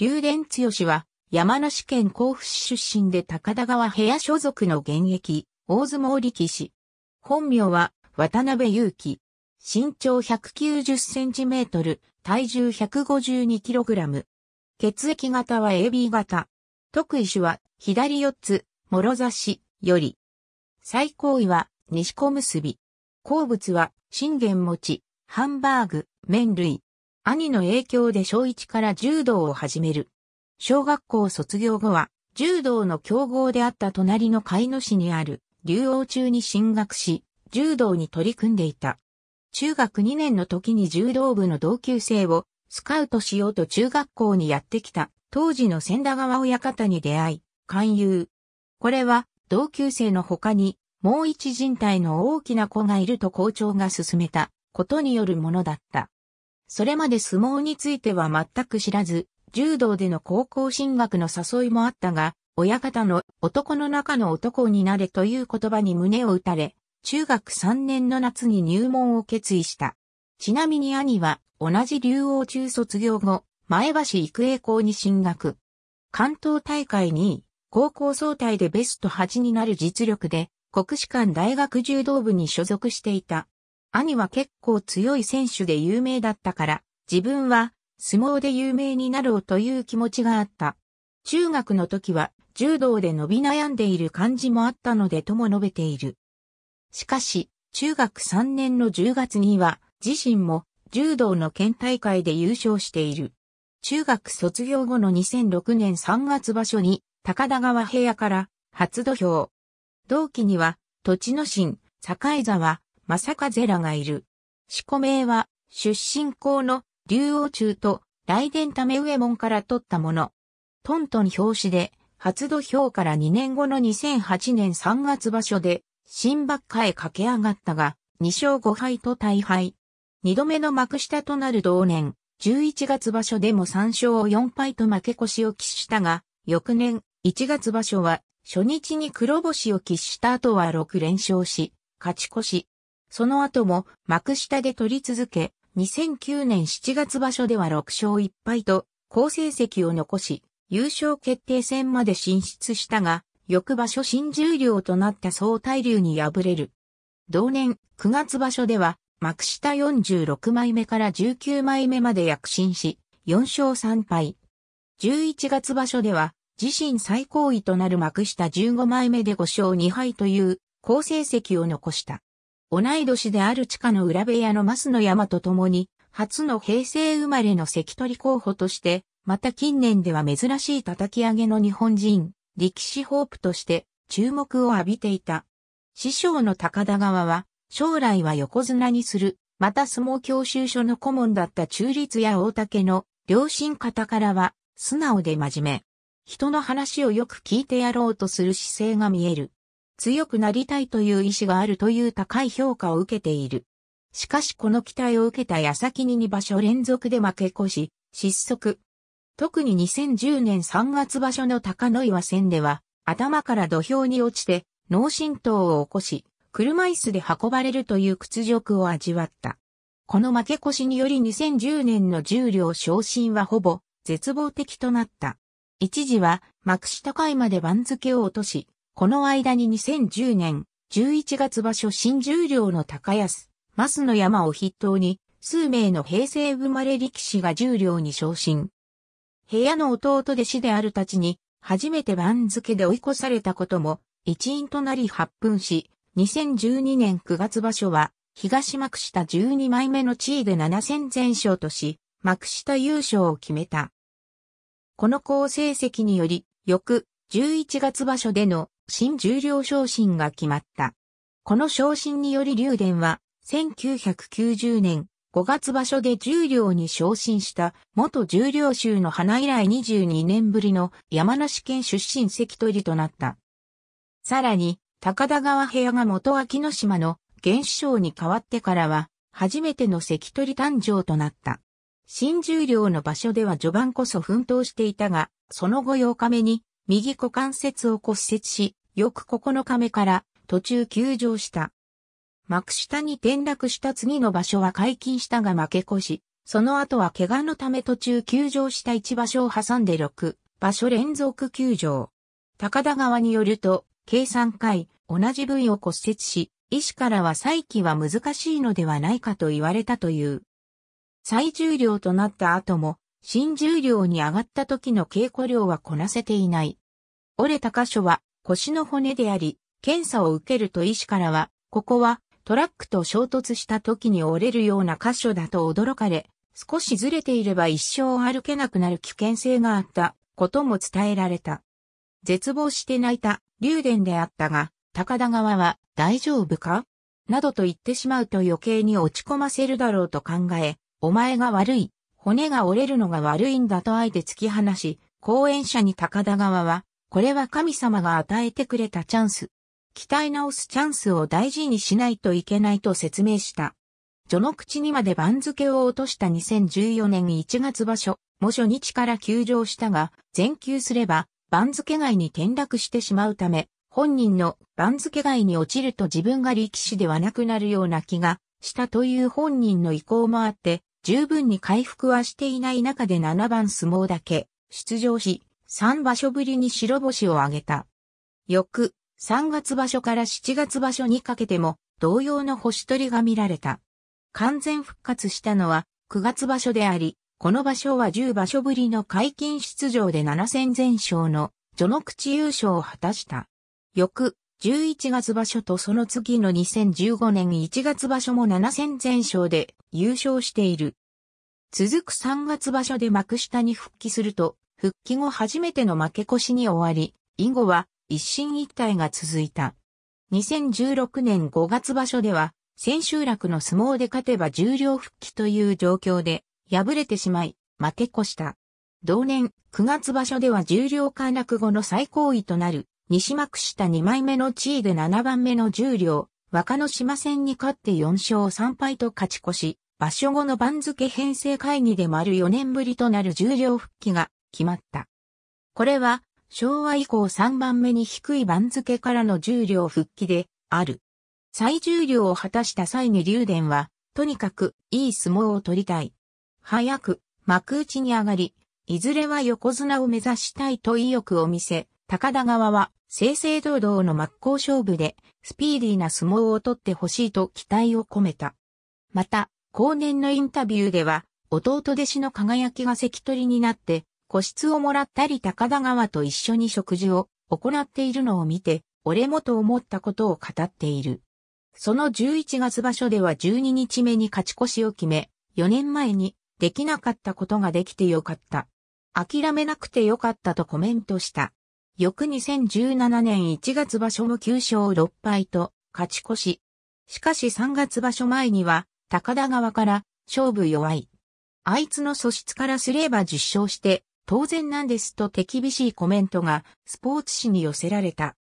竜電剛は、山梨県甲府市出身で高田川部屋所属の現役、大相撲力士。本名は、渡辺祐樹。身長190センチメートル、体重152キログラム。血液型は AB 型。特異種は、左四つ、諸差し、より。最高位は、西小結び。好物は、信玄餅、ハンバーグ、麺類。兄の影響で小1から柔道を始める。小学校卒業後は、柔道の強豪であった隣の海野市にある、竜王中に進学し、柔道に取り組んでいた。中学2年の時に柔道部の同級生を、スカウトしようと中学校にやってきた、当時の千田川親方に出会い、勧誘。これは、同級生の他に、もう一人体の大きな子がいると校長が勧めたことによるものだった。それまで相撲については全く知らず、柔道での高校進学の誘いもあったが、親方の男の中の男になれという言葉に胸を打たれ、中学3年の夏に入門を決意した。ちなみに兄は同じ竜王中卒業後、前橋育英校に進学。関東大会に高校総体でベスト8になる実力で、国士館大学柔道部に所属していた。兄は結構強い選手で有名だったから、自分は相撲で有名になろうという気持ちがあった。中学の時は柔道で伸び悩んでいる感じもあったのでとも述べている。しかし、中学3年の10月には自身も柔道の県大会で優勝している。中学卒業後の2006年3月場所に高田川部屋から初土俵。同期には、土地の新、境沢、正ゼらがいる。四股名は、出身校の竜王中と雷電ため上門から取ったもの。トントン表紙で、初土俵から2年後の2008年3月場所で、新ばっかへ駆け上がったが、2勝5敗と大敗。2度目の幕下となる同年、11月場所でも3勝を4敗と負け越しを喫したが、翌年、1月場所は、初日に黒星を喫した後は6連勝し、勝ち越し、その後も幕下で取り続け、2009年7月場所では6勝1敗と、好成績を残し、優勝決定戦まで進出したが、翌場所新十両となった総大流に敗れる。同年9月場所では、幕下46枚目から19枚目まで躍進し、4勝3敗。11月場所では、自身最高位となる幕下15枚目で5勝2敗という好成績を残した。同い年である地下の裏部屋の増野山と共に、初の平成生まれの関取候補として、また近年では珍しい叩き上げの日本人、力士ホープとして注目を浴びていた。師匠の高田川は、将来は横綱にする、また相撲教習所の顧問だった中立や大竹の両親方からは、素直で真面目。人の話をよく聞いてやろうとする姿勢が見える。強くなりたいという意志があるという高い評価を受けている。しかしこの期待を受けた矢先に2場所連続で負け越し、失速。特に2010年3月場所の高野岩戦では、頭から土俵に落ちて、脳震盪を起こし、車椅子で運ばれるという屈辱を味わった。この負け越しにより2010年の重量昇進はほぼ絶望的となった。一時は幕下界まで番付を落とし、この間に2010年11月場所新十両の高安、増野山を筆頭に数名の平成生まれ力士が十両に昇進。部屋の弟弟子であるたちに初めて番付で追い越されたことも一因となり発奮し、2012年9月場所は東幕下12枚目の地位で7戦全勝とし、幕下優勝を決めた。この好成績により、翌11月場所での新重量昇進が決まった。この昇進により竜電は、1990年5月場所で重量に昇進した元重量州の花以来22年ぶりの山梨県出身関取となった。さらに、高田川部屋が元秋の島の現首相に変わってからは、初めての関取誕生となった。新重量の場所では序盤こそ奮闘していたが、その後8日目に右股関節を骨折し、翌9日目から途中休場した。幕下に転落した次の場所は解禁したが負け越し、その後は怪我のため途中休場した1場所を挟んで6場所連続休場。高田川によると、計3回同じ部位を骨折し、医師からは再起は難しいのではないかと言われたという。最重量となった後も、新重量に上がった時の稽古量はこなせていない。折れた箇所は腰の骨であり、検査を受けると医師からは、ここはトラックと衝突した時に折れるような箇所だと驚かれ、少しずれていれば一生歩けなくなる危険性があったことも伝えられた。絶望して泣いた竜電であったが、高田川は大丈夫かなどと言ってしまうと余計に落ち込ませるだろうと考え、お前が悪い、骨が折れるのが悪いんだとあえて突き放し、講演者に高田川はこれは神様が与えてくれたチャンス。鍛え直すチャンスを大事にしないといけないと説明した。序の口にまで番付を落とした2014年1月場所、も初日から休場したが、全休すれば番付外に転落してしまうため、本人の番付外に落ちると自分が力士ではなくなるような気がしたという本人の意向もあって、十分に回復はしていない中で7番相撲だけ出場し、3場所ぶりに白星を挙げた。翌、3月場所から7月場所にかけても、同様の星取りが見られた。完全復活したのは、9月場所であり、この場所は10場所ぶりの解禁出場で7戦全勝の、序の口優勝を果たした。翌、11月場所とその次の2015年1月場所も7戦全勝で優勝している。続く3月場所で幕下に復帰すると、復帰後初めての負け越しに終わり、以後は一進一退が続いた。2016年5月場所では、千秋楽の相撲で勝てば重量復帰という状況で、敗れてしまい、負け越した。同年9月場所では重量陥落後の最高位となる、西幕下2枚目の地位で7番目の重量、若野島戦に勝って4勝3敗と勝ち越し、場所後の番付編成会議でもある4年ぶりとなる重量復帰が決まった。これは昭和以降3番目に低い番付からの重量復帰である。最重量を果たした際に竜電は、とにかくいい相撲を取りたい。早く幕内に上がり、いずれは横綱を目指したいと意欲を見せ、高田川は正々堂々の真っ向勝負でスピーディーな相撲を取ってほしいと期待を込めた。また、後年のインタビューでは、弟弟子の輝きが関取になって、個室をもらったり高田川と一緒に食事を行っているのを見て、俺もと思ったことを語っている。その11月場所では12日目に勝ち越しを決め、4年前にできなかったことができてよかった。諦めなくてよかったとコメントした。翌2017年1月場所も9勝6敗と勝ち越し。しかし3月場所前には高田川から勝負弱い。あいつの素質からすれば10勝して当然なんですと手厳しいコメントがスポーツ紙に寄せられた。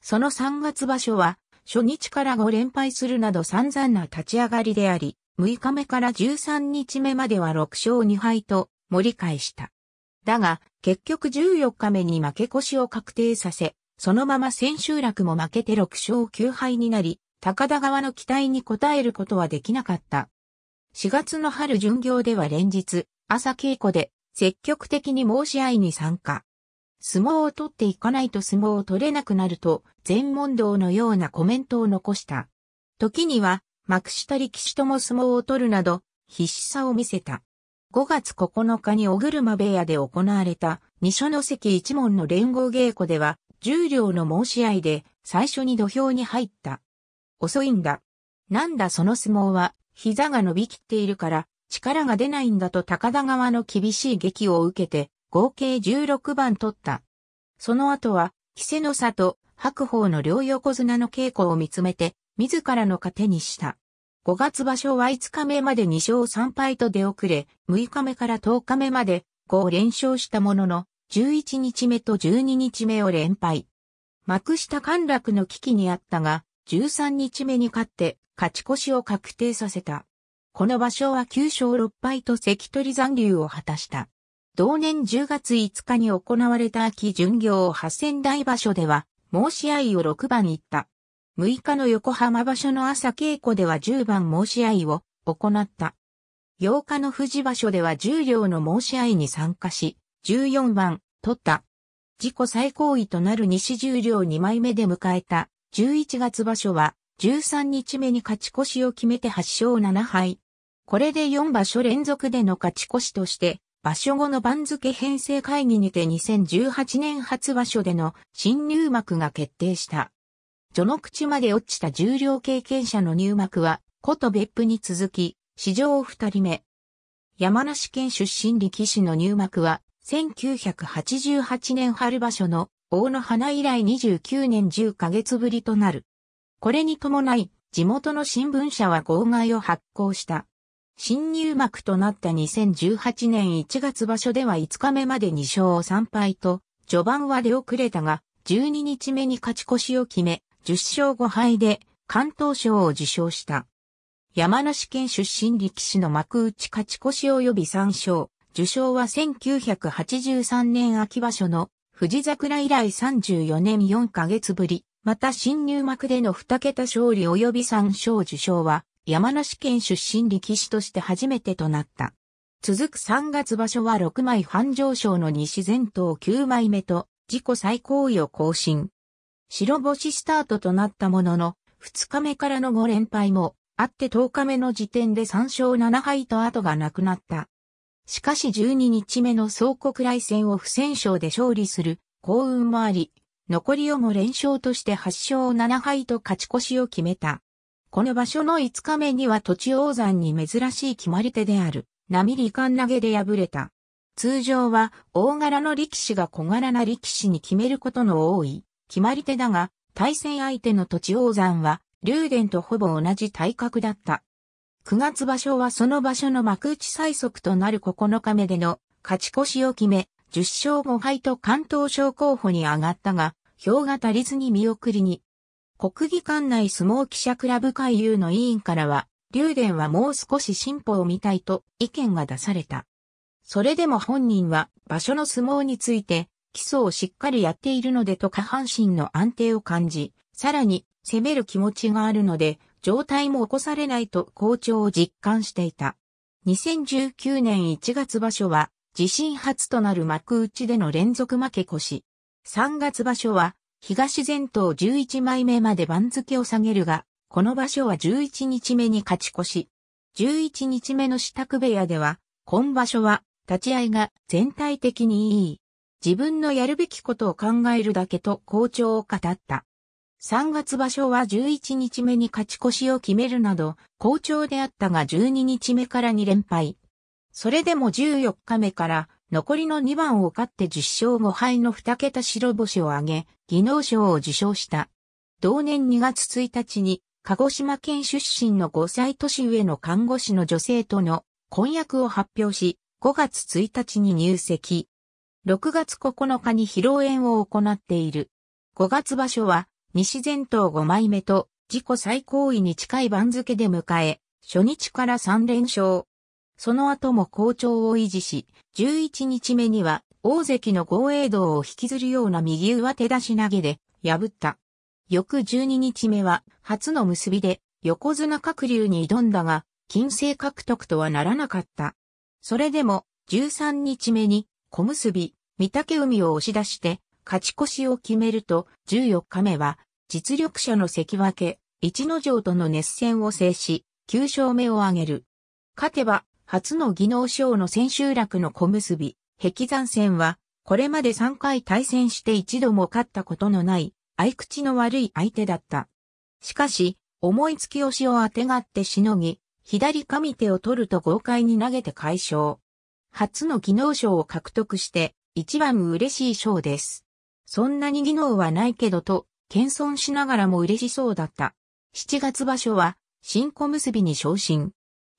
その3月場所は初日から5連敗するなど散々な立ち上がりであり、6日目から13日目までは6勝2敗と盛り返した。だが、結局14日目に負け越しを確定させ、そのまま千秋楽も負けて6勝9敗になり、高田川の期待に応えることはできなかった。4月の春巡業では連日、朝稽古で積極的に申し合いに参加。相撲を取っていかないと相撲を取れなくなると、全問答のようなコメントを残した。時には、幕下力士とも相撲を取るなど、必死さを見せた。5月9日に小車部屋で行われた、二所ノ関一門の連合稽古では、重量両の申し合いで、最初に土俵に入った。遅いんだ。なんだその相撲は、膝が伸びきっているから、力が出ないんだと高田川の厳しい劇を受けて、合計16番取った。その後は、稀勢の里、白鵬の両横綱の稽古を見つめて、自らの糧にした。5月場所は5日目まで2勝3敗と出遅れ、6日目から10日目まで5連勝したものの、11日目と12日目を連敗。幕下陥落の危機にあったが、13日目に勝って勝ち越しを確定させた。この場所は9勝6敗と関取残留を果たした。同年10月5日に行われた秋巡業八0台場所では、申し合いを6番行った。6日の横浜場所の朝稽古では10番申し合いを行った。8日の富士場所では10両の申し合いに参加し、14番、取った。自己最高位となる西十両2枚目で迎えた11月場所は13日目に勝ち越しを決めて8勝7敗。これで4場所連続での勝ち越しとして、場所後の番付編成会議にて2018年初場所での新入幕が決定した。序の口まで落ちた重量経験者の入幕は、こと別府に続き、史上2人目。山梨県出身力士の入幕は、1988年春場所の大野花以来29年10ヶ月ぶりとなる。これに伴い、地元の新聞社は号外を発行した。新入幕となった2018年1月場所では5日目まで2勝3敗と、序盤は出遅れたが、12日目に勝ち越しを決め、10勝5敗で関東賞を受賞した。山梨県出身力士の幕内勝ち越し及び3勝。受賞は1983年秋場所の富士桜以来34年4ヶ月ぶり。また新入幕での2桁勝利及び3勝受賞は山梨県出身力士として初めてとなった。続く3月場所は6枚半上昇の西前頭9枚目と自己最高位を更新。白星スタートとなったものの、2日目からの5連敗もあって10日目の時点で3勝7敗と後がなくなった。しかし12日目の総国来戦を不戦勝で勝利する幸運もあり、残りをも連勝として8勝7敗と勝ち越しを決めた。この場所の5日目には土地王山に珍しい決まり手である、波利艦投げで敗れた。通常は大柄の力士が小柄な力士に決めることの多い決まり手だが、対戦相手の土地王山は、竜電とほぼ同じ体格だった。9月場所はその場所の幕内最速となる9日目での勝ち越しを決め、10勝5敗と関東賞候補に上がったが、票が足りずに見送りに、国技館内相撲記者クラブ会友の委員からは、竜電はもう少し進歩を見たいと意見が出された。それでも本人は場所の相撲について、基礎をしっかりやっているのでと下半身の安定を感じ、さらに攻める気持ちがあるので、状態も起こされないと好調を実感していた。2019年1月場所は、自身初となる幕内での連続負け越し。3月場所は、東前頭11枚目まで番付を下げるが、この場所は11日目に勝ち越し。11日目の支度部屋では、今場所は立ち合いが全体的にいい。自分のやるべきことを考えるだけと好調を語った。3月場所は11日目に勝ち越しを決めるなど、好調であったが12日目から2連敗。それでも14日目から残りの2番を勝って10勝5敗の2桁白星を挙げ、技能賞を受賞した。同年2月1日に、鹿児島県出身の5歳年上の看護師の女性との婚約を発表し、5月1日に入籍。6月9日に披露宴を行っている。5月場所は、西前頭5枚目と、自己最高位に近い番付で迎え、初日から3連勝。その後も好調を維持し、11日目には大関の豪栄道を引きずるような右上手出し投げで破った。翌12日目は初の結びで横綱各流に挑んだが、金星獲得とはならなかった。それでも13日目に小結び、御嶽海を押し出して勝ち越しを決めると、14日目は実力者の関脇、一之城との熱戦を制し、9勝目を挙げる。勝てば初の技能賞の千秋楽の小結び、壁山戦は、これまで3回対戦して一度も勝ったことのない、相口の悪い相手だった。しかし、思いつき押しをあてがってしのぎ、左上手を取ると豪快に投げて解消。初の技能賞を獲得して、一番嬉しい賞です。そんなに技能はないけどと、謙遜しながらも嬉しそうだった。7月場所は、新小結に昇進。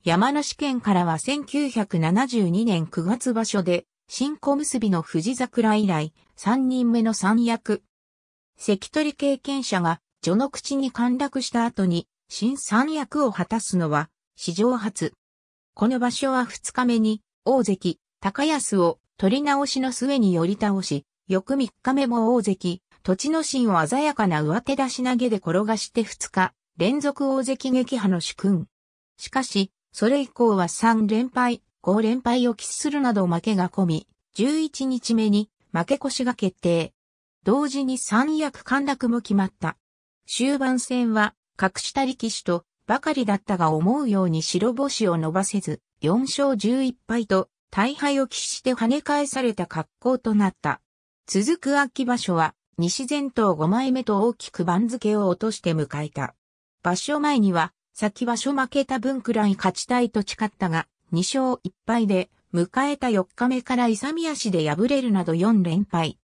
山梨県からは1972年9月場所で、新小結の藤桜以来、3人目の三役。関取経験者が、序の口に陥落した後に、新三役を果たすのは、史上初。この場所は2日目に、大関、高安を取り直しの末に寄り倒し、翌3日目も大関、土地の芯を鮮やかな上手出し投げで転がして2日、連続大関撃破の主君。しかし、それ以降は3連敗、5連敗を喫するなど負けが込み、11日目に負け越しが決定。同時に三役陥落も決まった。終盤戦は、格下力士とばかりだったが思うように白星を伸ばせず、4勝11敗と大敗を喫して跳ね返された格好となった。続く秋場所は、西前頭5枚目と大きく番付を落として迎えた。場所前には、先場所負けた分くらい勝ちたいと誓ったが、2勝1敗で、迎えた4日目から勇足で敗れるなど4連敗。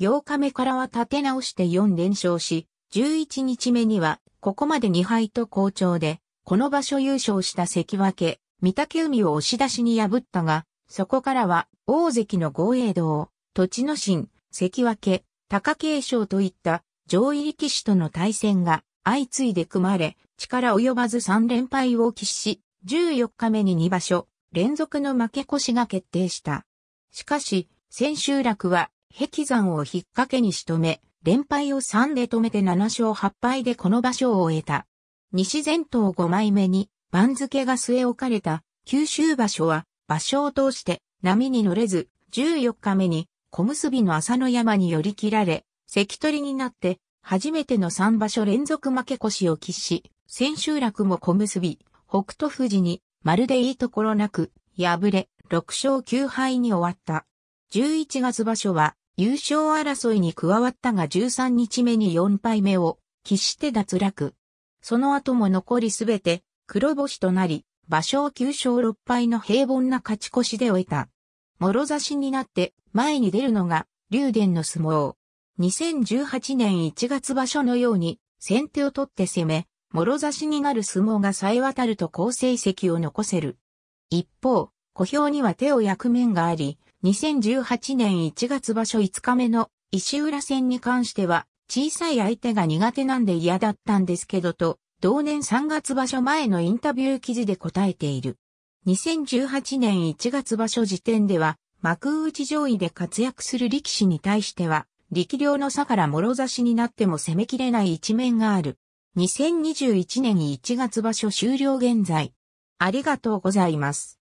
8日目からは立て直して4連勝し、11日目には、ここまで2敗と好調で、この場所優勝した関脇、御嶽海を押し出しに破ったが、そこからは、大関の豪栄道、栃野神、関脇、貴景勝といった上位力士との対戦が相次いで組まれ、力及ばず3連敗を喫し、14日目に2場所、連続の負け越しが決定した。しかし、千秋楽は、壁山を引っ掛けに仕留め、連敗を3で止めて7勝8敗でこの場所を終えた。西前頭5枚目に、番付が据え置かれた、九州場所は、場所を通して、波に乗れず、14日目に、小結の朝の山に寄り切られ、関取になって、初めての3場所連続負け越しを喫し、千秋楽も小結び、北斗富士に、まるでいいところなく、敗れ、6勝9敗に終わった。11月場所は、優勝争いに加わったが13日目に4敗目を、喫して脱落。その後も残りすべて、黒星となり、場所を9勝6敗の平凡な勝ち越しで終えた。諸差しになって、前に出るのが、竜電の相撲。2018年1月場所のように、先手を取って攻め、諸差しになる相撲が冴え渡ると好成績を残せる。一方、小兵には手を焼く面があり、2018年1月場所5日目の石浦戦に関しては、小さい相手が苦手なんで嫌だったんですけどと、同年3月場所前のインタビュー記事で答えている。2018年1月場所時点では、幕内上位で活躍する力士に対しては、力量の差から諸差しになっても攻めきれない一面がある。2021年1月場所終了現在。ありがとうございます。